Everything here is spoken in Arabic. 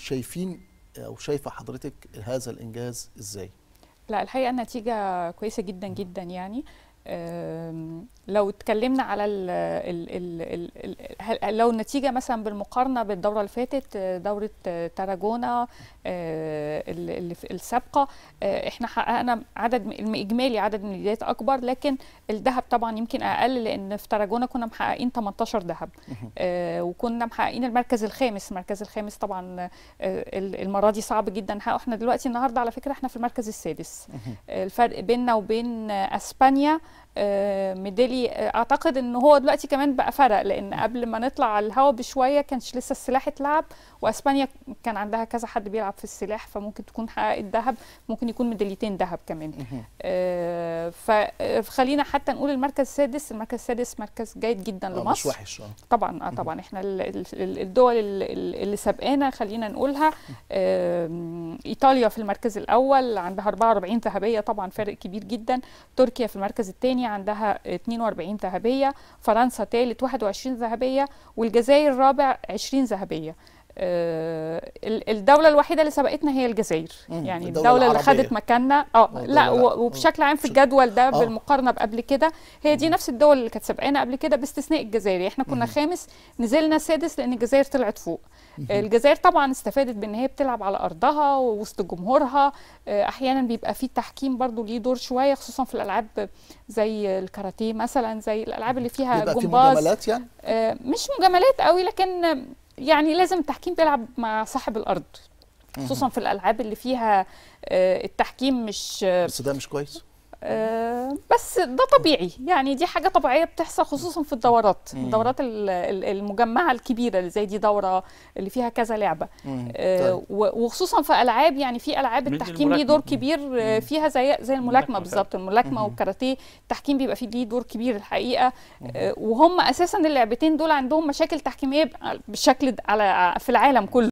شايفين او شايفه حضرتك هذا الانجاز ازاي لا الحقيقه النتيجه كويسه جدا جدا يعني لو اتكلمنا على الـ الـ الـ الـ الـ لو النتيجه مثلا بالمقارنه بالدوره اللي فاتت آه، دوره آه، تاراجونا آه، السابقه آه، احنا حققنا عدد اجمالي عدد من البدايات اكبر لكن الذهب طبعا يمكن اقل لان في تراجونا كنا محققين 18 ذهب آه، وكنا محققين المركز الخامس المركز الخامس طبعا آه، المره دي صعب جدا نحققه احنا دلوقتي النهارده على فكره احنا في المركز السادس الفرق بيننا وبين اسبانيا آه، ميدالي آه، اعتقد ان هو دلوقتي كمان بقى فرق لان قبل ما نطلع على الهوا بشويه كانش لسه السلاح اتلعب واسبانيا كان عندها كذا حد بيلعب في السلاح فممكن تكون حققت ذهب ممكن يكون ميداليتين ذهب كمان فخلينا حتى نقول المركز السادس المركز السادس مركز جيد جدا آه، لمصر مش وحش آه. طبعا آه، طبعا احنا الدول اللي سابقانا خلينا نقولها ايطاليا في المركز الاول عندها 44 ذهبيه طبعا فارق كبير جدا تركيا في المركز الثاني عندها 42 ذهبيه فرنسا ثالث 21 ذهبيه والجزائر رابع 20 ذهبيه آه، الدوله الوحيده اللي سبقتنا هي الجزائر يعني الدوله, الدولة اللي خدت مكاننا اه, آه، لا وبشكل عام في آه. الجدول ده بالمقارنه بقبل كده هي دي نفس الدول اللي كانت سابقانا قبل كده باستثناء الجزائر يعني احنا كنا خامس نزلنا سادس لان الجزائر طلعت فوق الجزائر طبعا استفادت بان هي بتلعب على ارضها ووسط جمهورها احيانا بيبقى في تحكيم برضو ليه دور شويه خصوصا في الالعاب زي الكاراتيه مثلا زي الالعاب اللي فيها بيبقى جمباز في مجاملات يعني؟ مش مجاملات قوي لكن يعني لازم التحكيم بيلعب مع صاحب الارض خصوصا في الالعاب اللي فيها آه، التحكيم مش آه، بس ده مش كويس آه، بس ده طبيعي يعني دي حاجه طبيعيه بتحصل خصوصا في الدورات مم. الدورات المجمعه الكبيره اللي زي دي دوره اللي فيها كذا لعبه آه، طيب. وخصوصا في العاب يعني في العاب التحكيم ليه دور كبير آه، مم. فيها زي زي الملاكمه بالظبط الملاكمه والكاراتيه التحكيم بيبقى فيه ليه دور كبير الحقيقه وهم اساسا اللعبتين دول عندهم مشاكل تحكيميه بالشكل على في العالم كله